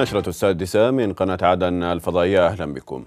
نشرة السادسة من قناة عدن الفضائية أهلا بكم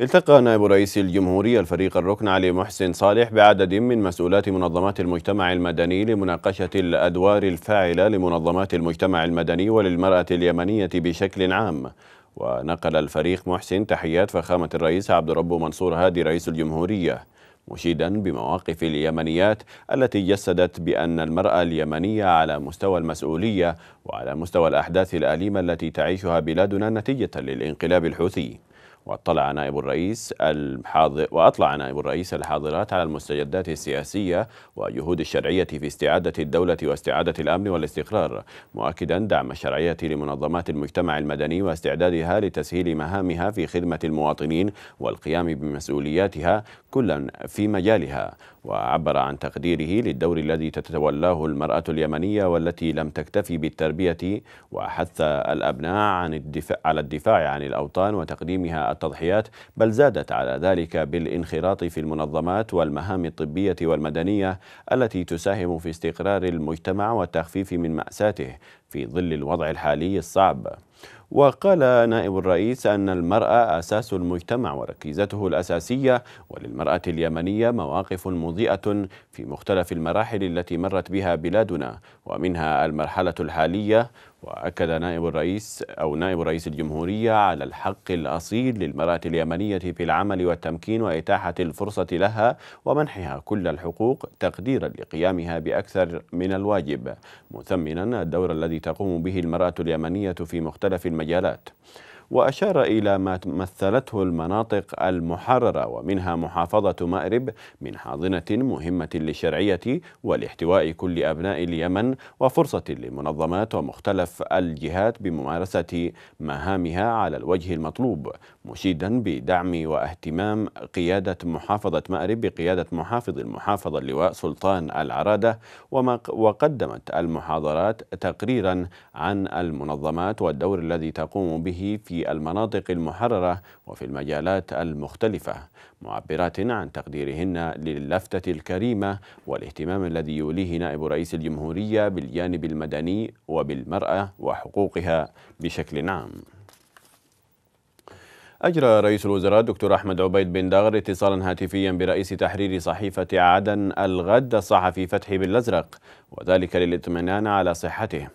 التقى نائب رئيس الجمهورية الفريق الركن علي محسن صالح بعدد من مسؤولات منظمات المجتمع المدني لمناقشة الأدوار الفاعلة لمنظمات المجتمع المدني وللمرأة اليمنية بشكل عام ونقل الفريق محسن تحيات فخامة الرئيس عبد ربه منصور هادي رئيس الجمهورية مشيدا بمواقف اليمنيات التي جسدت بأن المرأة اليمنية على مستوى المسؤولية وعلى مستوى الأحداث الأليمة التي تعيشها بلادنا نتيجة للانقلاب الحوثي واطلع نائب الرئيس الحاضر واطلع نائب الرئيس الحاضرات على المستجدات السياسيه وجهود الشرعيه في استعاده الدوله واستعاده الامن والاستقرار مؤكدا دعم الشرعيه لمنظمات المجتمع المدني واستعدادها لتسهيل مهامها في خدمه المواطنين والقيام بمسؤولياتها كلا في مجالها وعبر عن تقديره للدور الذي تتولاه المرأة اليمنية والتي لم تكتفي بالتربية وحث الأبناء عن الدفاع على الدفاع عن الأوطان وتقديمها التضحيات بل زادت على ذلك بالانخراط في المنظمات والمهام الطبية والمدنية التي تساهم في استقرار المجتمع والتخفيف من مأساته في ظل الوضع الحالي الصعب وقال نائب الرئيس أن المرأة أساس المجتمع وركيزته الأساسية وللمرأة اليمنية مواقف مضيئة في مختلف المراحل التي مرت بها بلادنا ومنها المرحلة الحالية وأكد نائب الرئيس أو نائب رئيس الجمهورية على الحق الأصيل للمرأة اليمنية في العمل والتمكين وإتاحة الفرصة لها ومنحها كل الحقوق تقديرا لقيامها بأكثر من الواجب مثمنا الدور الذي تقوم به المرأة اليمنية في مختلف المجالات وأشار إلى ما مثلته المناطق المحررة ومنها محافظة مأرب من حاضنة مهمة للشرعية والاحتواء كل أبناء اليمن وفرصة لمنظمات ومختلف الجهات بممارسة مهامها على الوجه المطلوب مشيدا بدعم واهتمام قيادة محافظة مأرب بقيادة محافظ المحافظة اللواء سلطان العرادة وقدمت المحاضرات تقريرا عن المنظمات والدور الذي تقوم به في في المناطق المحررة وفي المجالات المختلفة معبرات عن تقديرهن للفتة الكريمة والاهتمام الذي يوليه نائب رئيس الجمهورية بالجانب المدني وبالمرأة وحقوقها بشكل عام أجرى رئيس الوزراء دكتور أحمد عبيد بن داغر اتصالا هاتفيا برئيس تحرير صحيفة عدن الغد الصحفي فتحي بالأزرق وذلك للاطمئنان على صحته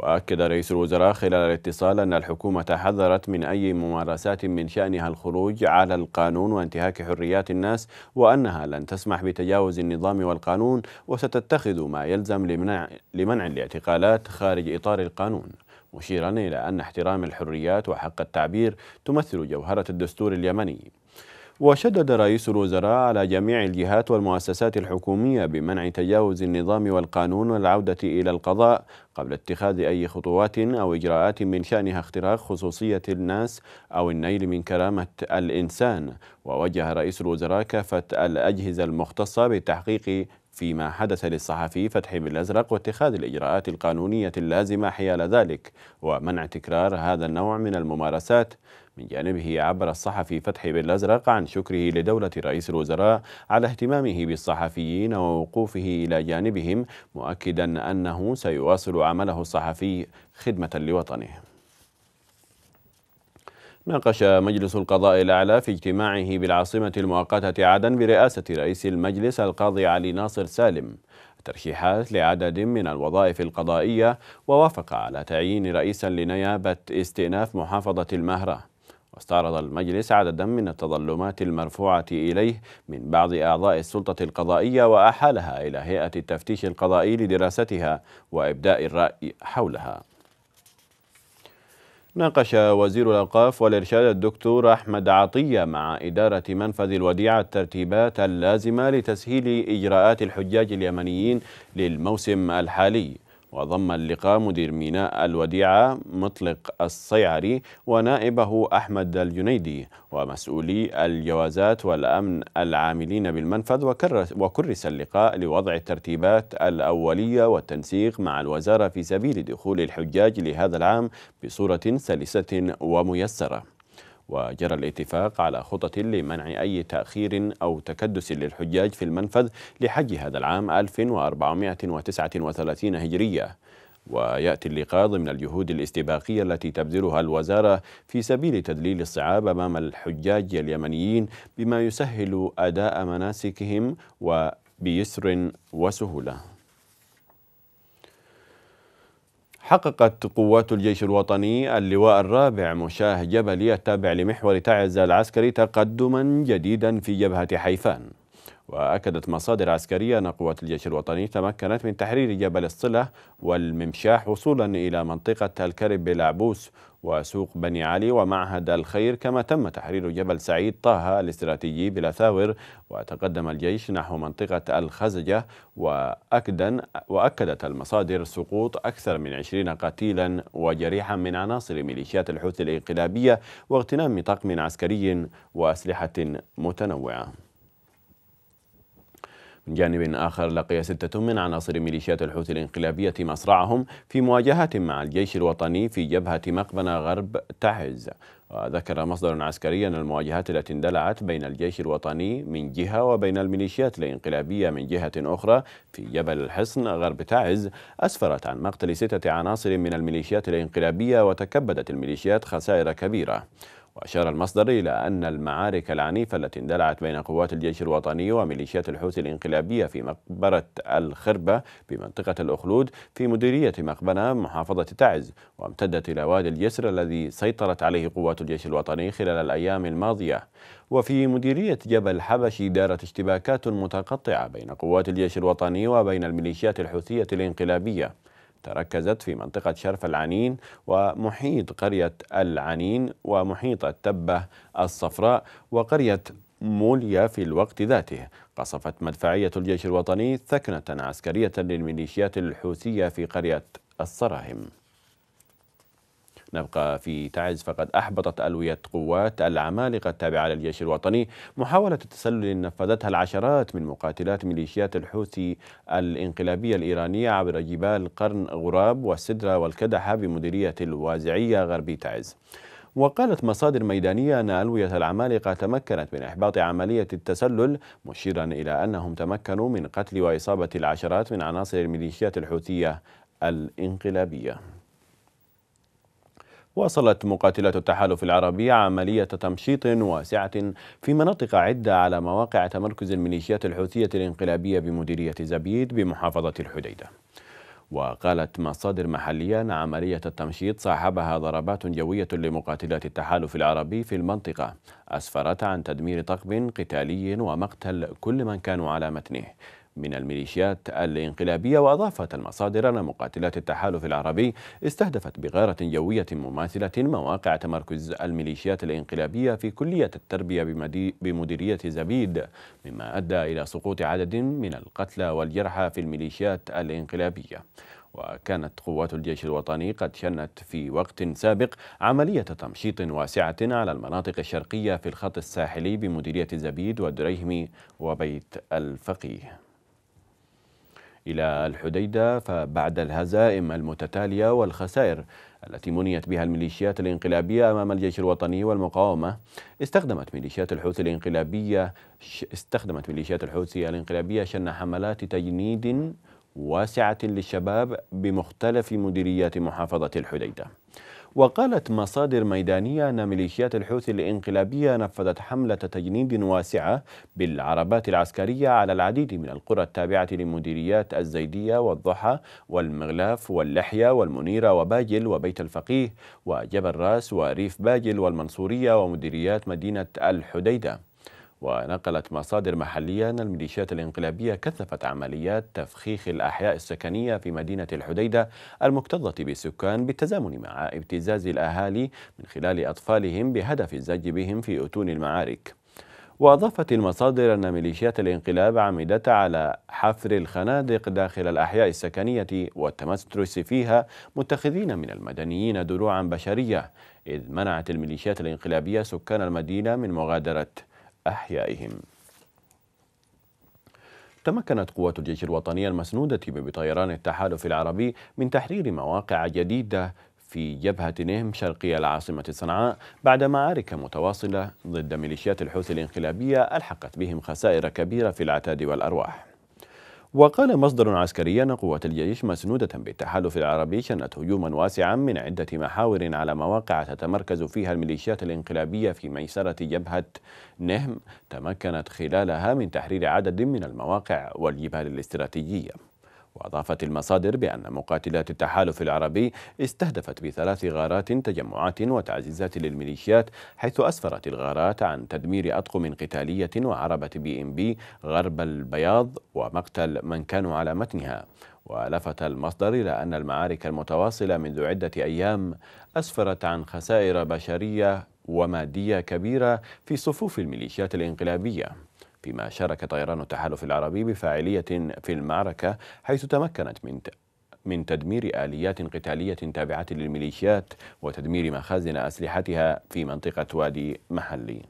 وأكد رئيس الوزراء خلال الاتصال أن الحكومة حذرت من أي ممارسات من شأنها الخروج على القانون وانتهاك حريات الناس وأنها لن تسمح بتجاوز النظام والقانون وستتخذ ما يلزم لمنع, الاعتقالات خارج إطار القانون مشيرا إلى أن احترام الحريات وحق التعبير تمثل جوهرة الدستور اليمني وشدد رئيس الوزراء على جميع الجهات والمؤسسات الحكومية بمنع تجاوز النظام والقانون والعودة إلى القضاء قبل اتخاذ أي خطوات أو إجراءات من شأنها اختراق خصوصية الناس أو النيل من كرامة الإنسان ووجه رئيس الوزراء كافة الأجهزة المختصة بالتحقيق فيما حدث للصحفي فتحي بالأزرق واتخاذ الإجراءات القانونية اللازمة حيال ذلك ومنع تكرار هذا النوع من الممارسات من جانبه عبر الصحفي فتحي الازرق عن شكره لدولة رئيس الوزراء على اهتمامه بالصحفيين ووقوفه إلى جانبهم مؤكدا أنه سيواصل عمله الصحفي خدمة لوطنه ناقش مجلس القضاء الأعلى في اجتماعه بالعاصمة المؤقتة عدن برئاسة رئيس المجلس القاضي علي ناصر سالم ترشيحات لعدد من الوظائف القضائية ووافق على تعيين رئيسا لنيابة استئناف محافظة المهرة واستعرض المجلس عددا من التظلمات المرفوعة إليه من بعض أعضاء السلطة القضائية وأحالها إلى هيئة التفتيش القضائي لدراستها وإبداء الرأي حولها ناقش وزير الأوقاف والإرشاد الدكتور أحمد عطية مع إدارة منفذ الوديعة الترتيبات اللازمة لتسهيل إجراءات الحجاج اليمنيين للموسم الحالي وضم اللقاء مدير ميناء الوديعة مطلق الصيعري ونائبه أحمد الجنيدي ومسؤولي الجوازات والأمن العاملين بالمنفذ وكرس اللقاء لوضع الترتيبات الأولية والتنسيق مع الوزارة في سبيل دخول الحجاج لهذا العام بصورة سلسة وميسرة وجرى الاتفاق على خطط لمنع أي تأخير أو تكدس للحجاج في المنفذ لحج هذا العام 1439 هجرية وياتي اللقاء ضمن الجهود الاستباقيه التي تبذلها الوزاره في سبيل تذليل الصعاب امام الحجاج اليمنيين بما يسهل اداء مناسكهم وبيسر وسهوله حققت قوات الجيش الوطني اللواء الرابع مشاه جبلي التابع لمحور تعز العسكري تقدما جديدا في جبهة حيفان وأكدت مصادر عسكرية أن قوات الجيش الوطني تمكنت من تحرير جبل الصلة والممشاح وصولا إلى منطقة الكرب بالعبوس وسوق بني علي ومعهد الخير كما تم تحرير جبل سعيد طه الاستراتيجي بالأثاور وتقدم الجيش نحو منطقة الخزجة وأكدت المصادر سقوط أكثر من 20 قتيلا وجريحا من عناصر ميليشيات الحوثي الانقلابية واغتنام طقم عسكري وأسلحة متنوعة من جانب آخر لقي ستة من عناصر ميليشيات الحوثي الانقلابية مصرعهم في مواجهة مع الجيش الوطني في جبهة مقبنة غرب تعز وذكر مصدر عسكري أن المواجهات التي اندلعت بين الجيش الوطني من جهة وبين الميليشيات الانقلابية من جهة أخرى في جبل الحصن غرب تعز أسفرت عن مقتل ستة عناصر من الميليشيات الانقلابية وتكبدت الميليشيات خسائر كبيرة وأشار المصدر إلى أن المعارك العنيفة التي اندلعت بين قوات الجيش الوطني وميليشيات الحوثي الإنقلابية في مقبرة الخربة بمنطقة الأخلود في مديرية مقبرة محافظة تعز وامتدت إلى وادي اليسر الذي سيطرت عليه قوات الجيش الوطني خلال الأيام الماضية وفي مديرية جبل حبشي دارت اشتباكات متقطعة بين قوات الجيش الوطني وبين الميليشيات الحوثية الإنقلابية تركزت في منطقة شرف العنين ومحيط قرية العنين ومحيط التبة الصفراء وقرية موليا في الوقت ذاته قصفت مدفعية الجيش الوطني ثكنة عسكرية للميليشيات الحوثية في قرية الصراهم نبقى في تعز فقد أحبطت ألوية قوات العمالقة التابعة للجيش الوطني محاولة التسلل نفذتها العشرات من مقاتلات ميليشيات الحوثي الإنقلابية الإيرانية عبر جبال قرن غراب والسدرة والكدحة بمديرية الوازعية غربي تعز وقالت مصادر ميدانية أن ألوية العمالقة تمكنت من إحباط عملية التسلل مشيرا إلى أنهم تمكنوا من قتل وإصابة العشرات من عناصر الميليشيات الحوثية الإنقلابية واصلت مقاتلات التحالف العربي عملية تمشيط واسعة في مناطق عدة على مواقع تمركز الميليشيات الحوثية الانقلابية بمديرية زبيد بمحافظة الحديدة وقالت مصادر محلية أن عملية التمشيط صاحبها ضربات جوية لمقاتلات التحالف العربي في المنطقة أسفرت عن تدمير طقم قتالي ومقتل كل من كانوا على متنه من الميليشيات الانقلابية وأضافت المصادر أن مقاتلات التحالف العربي استهدفت بغارة جوية مماثلة مواقع تمركز الميليشيات الانقلابية في كلية التربية بمديرية زبيد مما أدى إلى سقوط عدد من القتلى والجرحى في الميليشيات الانقلابية وكانت قوات الجيش الوطني قد شنت في وقت سابق عملية تمشيط واسعة على المناطق الشرقية في الخط الساحلي بمديرية زبيد والدريهمي وبيت الفقيه إلى الحديدة فبعد الهزائم المتتالية والخسائر التي منيت بها الميليشيات الانقلابية أمام الجيش الوطني والمقاومة استخدمت ميليشيات الحوثي الانقلابية استخدمت ميليشيات الحوثي الانقلابية شن حملات تجنيد واسعة للشباب بمختلف مديريات محافظة الحديدة وقالت مصادر ميدانية أن ميليشيات الحوثي الإنقلابية نفذت حملة تجنيد واسعة بالعربات العسكرية على العديد من القرى التابعة لمديريات الزيدية والضحى والمغلاف واللحية والمنيرة وباجل وبيت الفقيه وجبل راس وريف باجل والمنصورية ومديريات مدينة الحديدة ونقلت مصادر محلية أن الميليشيات الإنقلابية كثفت عمليات تفخيخ الأحياء السكنية في مدينة الحديدة المكتظة بالسكان بالتزامن مع ابتزاز الأهالي من خلال أطفالهم بهدف الزج بهم في أتون المعارك وأضافت المصادر أن ميليشيات الانقلاب عمدت على حفر الخنادق داخل الأحياء السكنية والتمسترس فيها متخذين من المدنيين دروعا بشرية إذ منعت الميليشيات الانقلابية سكان المدينة من مغادرة أحيائهم تمكنت قوات الجيش الوطني المسنودة بطيران التحالف العربي من تحرير مواقع جديدة في جبهة نهم شرقي العاصمة صنعاء بعد معارك متواصلة ضد ميليشيات الحوثي الانقلابية ألحقت بهم خسائر كبيرة في العتاد والأرواح وقال مصدر عسكري أن قوات الجيش مسنودة بالتحالف العربي شنت هجوما واسعا من عدة محاور على مواقع تتمركز فيها الميليشيات الانقلابية في ميسرة جبهة نهم تمكنت خلالها من تحرير عدد من المواقع والجبال الاستراتيجية وأضافت المصادر بأن مقاتلات التحالف العربي استهدفت بثلاث غارات تجمعات وتعزيزات للميليشيات حيث أسفرت الغارات عن تدمير أطقم قتالية وعربة بي إم بي غرب البياض ومقتل من كانوا على متنها ولفت المصدر إلى أن المعارك المتواصلة منذ عدة أيام أسفرت عن خسائر بشرية ومادية كبيرة في صفوف الميليشيات الانقلابية فيما شارك طيران التحالف العربي بفاعلية في المعركة حيث تمكنت من من تدمير آليات قتالية تابعة للميليشيات وتدمير مخازن أسلحتها في منطقة وادي محلي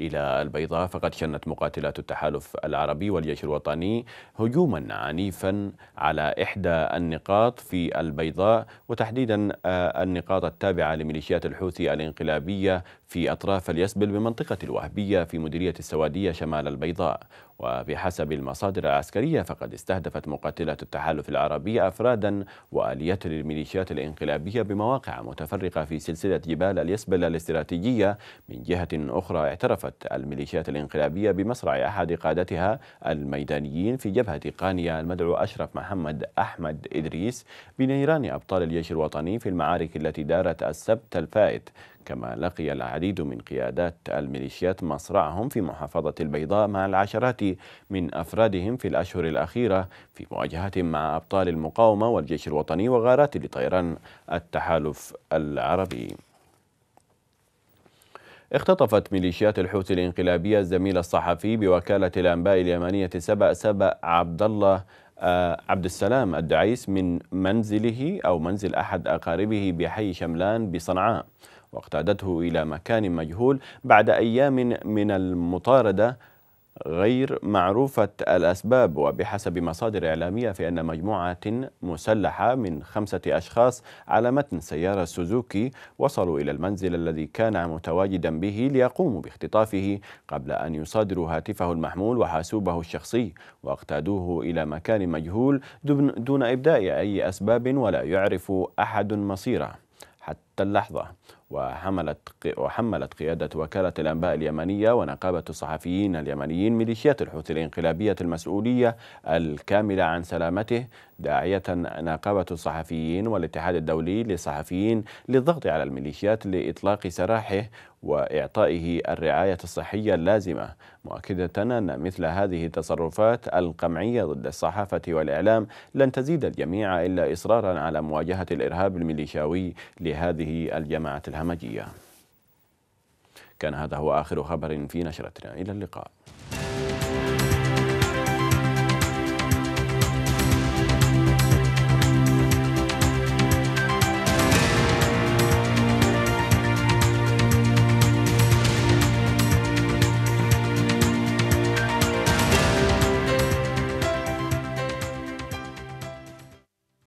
إلى البيضاء فقد شنت مقاتلات التحالف العربي والجيش الوطني هجوما عنيفا على إحدى النقاط في البيضاء وتحديدا آه، النقاط التابعة لميليشيات الحوثي الانقلابية في أطراف اليسبل بمنطقة الوهبية في مديرية السوادية شمال البيضاء وبحسب المصادر العسكرية فقد استهدفت مقاتلات التحالف العربي أفرادا وآليات للميليشيات الانقلابية بمواقع متفرقة في سلسلة جبال اليسبل الاستراتيجية من جهة أخرى اعترف وقفت الميليشيات الانقلابية بمصرع أحد قادتها الميدانيين في جبهة قانيا المدعو أشرف محمد أحمد إدريس بنيران أبطال الجيش الوطني في المعارك التي دارت السبت الفائت كما لقي العديد من قيادات الميليشيات مصرعهم في محافظة البيضاء مع العشرات من أفرادهم في الأشهر الأخيرة في مواجهات مع أبطال المقاومة والجيش الوطني وغارات لطيران التحالف العربي اختطفت ميليشيات الحوثي الانقلابية الزميل الصحفي بوكالة الأنباء اليمنية سبأ سبأ عبد الله آه، عبد السلام الدعيس من منزله أو منزل أحد أقاربه بحي شملان بصنعاء واقتادته إلى مكان مجهول بعد أيام من المطاردة غير معروفة الأسباب وبحسب مصادر إعلامية فإن مجموعة مسلحة من خمسة أشخاص على متن سيارة سوزوكي وصلوا إلى المنزل الذي كان متواجدا به ليقوموا باختطافه قبل أن يصادروا هاتفه المحمول وحاسوبه الشخصي واقتادوه إلى مكان مجهول دون إبداء أي أسباب ولا يعرف أحد مصيره حتى اللحظة وحملت وحملت قيادة وكالة الأنباء اليمنية ونقابة الصحفيين اليمنيين ميليشيات الحوثي الانقلابية المسؤولية الكاملة عن سلامته داعية نقابة الصحفيين والاتحاد الدولي للصحفيين للضغط على الميليشيات لإطلاق سراحه وإعطائه الرعاية الصحية اللازمة مؤكدة أن مثل هذه التصرفات القمعية ضد الصحافة والإعلام لن تزيد الجميع إلا إصرارا على مواجهة الإرهاب الميليشياوي لهذه الجماعة الهمجية كان هذا هو آخر خبر في نشرتنا إلى اللقاء